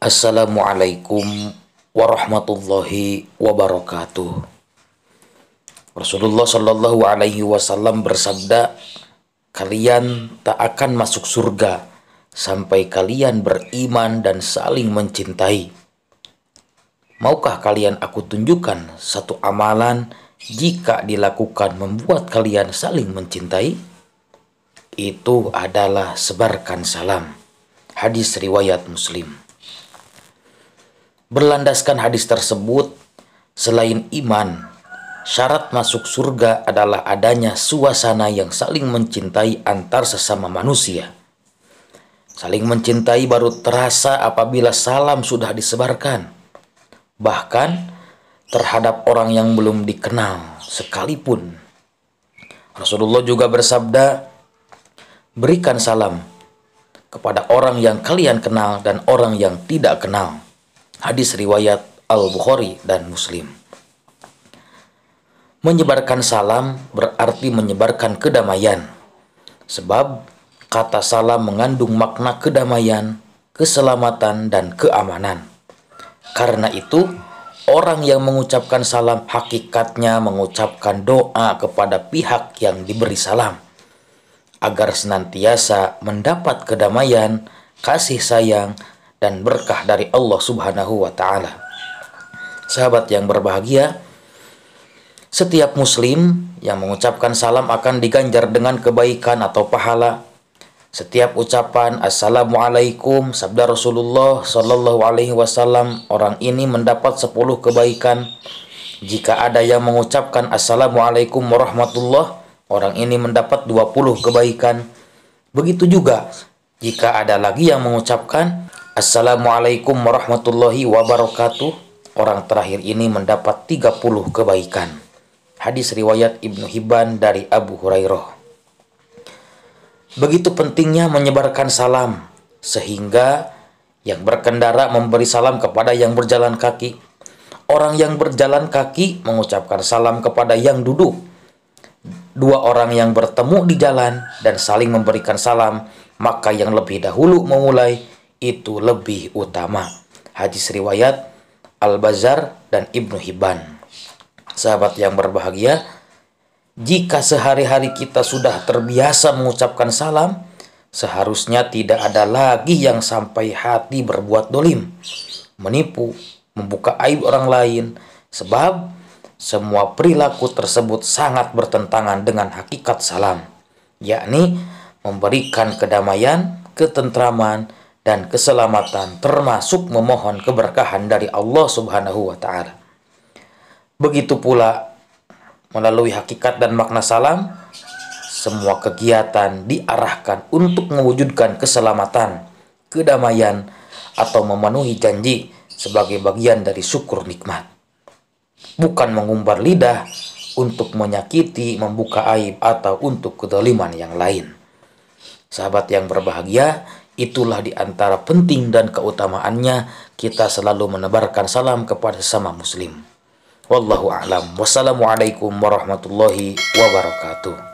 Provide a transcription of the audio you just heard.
Assalamualaikum warahmatullahi wabarakatuh. Rasulullah Shallallahu Alaihi Wasallam bersabda, kalian tak akan masuk surga sampai kalian beriman dan saling mencintai. Maukah kalian aku tunjukkan satu amalan jika dilakukan membuat kalian saling mencintai? Itu adalah sebarkan salam. Hadis riwayat Muslim berlandaskan hadis tersebut, selain iman, syarat masuk surga adalah adanya suasana yang saling mencintai antar sesama manusia. Saling mencintai baru terasa apabila salam sudah disebarkan. Bahkan terhadap orang yang belum dikenal sekalipun. Rasulullah juga bersabda, "Berikan salam kepada orang yang kalian kenal dan orang yang tidak kenal." Hadis riwayat Al-Bukhari dan Muslim. Menyebarkan salam berarti menyebarkan kedamaian. Sebab kata salam mengandung makna kedamaian, keselamatan, dan keamanan. Karena itu, orang yang mengucapkan salam hakikatnya mengucapkan doa kepada pihak yang diberi salam agar senantiasa mendapat kedamaian, kasih sayang, dan berkah dari Allah Subhanahu wa taala. Sahabat yang berbahagia, setiap muslim yang mengucapkan salam akan diganjar dengan kebaikan atau pahala. Setiap ucapan assalamualaikum sabda Rasulullah sallallahu alaihi wasallam orang ini mendapat 10 kebaikan. Jika ada yang mengucapkan assalamualaikum warahmatullah, orang ini mendapat 20 kebaikan. Begitu juga jika ada lagi yang mengucapkan Assalamualaikum warahmatullahi wabarakatuh. Orang terakhir ini mendapat 30 kebaikan. Hadis riwayat Ibnu Hibban dari Abu Hurairah. Begitu pentingnya menyebarkan salam sehingga yang berkendara memberi salam kepada yang berjalan kaki. Orang yang berjalan kaki mengucapkan salam kepada yang duduk. Dua orang yang bertemu di jalan dan saling memberikan salam, maka yang lebih dahulu memulai itu lebih utama. Hadis riwayat Al-Bazar dan Ibnu Hibban. Sahabat yang berbahagia, jika sehari-hari kita sudah terbiasa mengucapkan salam, seharusnya tidak ada lagi yang sampai hati berbuat dolim, menipu, membuka aib orang lain, sebab semua perilaku tersebut sangat bertentangan dengan hakikat salam, yakni memberikan kedamaian, ketentraman, dan keselamatan termasuk memohon keberkahan dari Allah Subhanahu wa taala. Begitu pula melalui hakikat dan makna salam semua kegiatan diarahkan untuk mewujudkan keselamatan, kedamaian atau memenuhi janji sebagai bagian dari syukur nikmat. Bukan mengumbar lidah untuk menyakiti, membuka aib atau untuk kedoliman yang lain. Sahabat yang berbahagia, Itulah di antara penting dan keutamaannya kita selalu menebarkan salam kepada sesama muslim. Wallahu a'lam. Wassalamualaikum warahmatullahi wabarakatuh.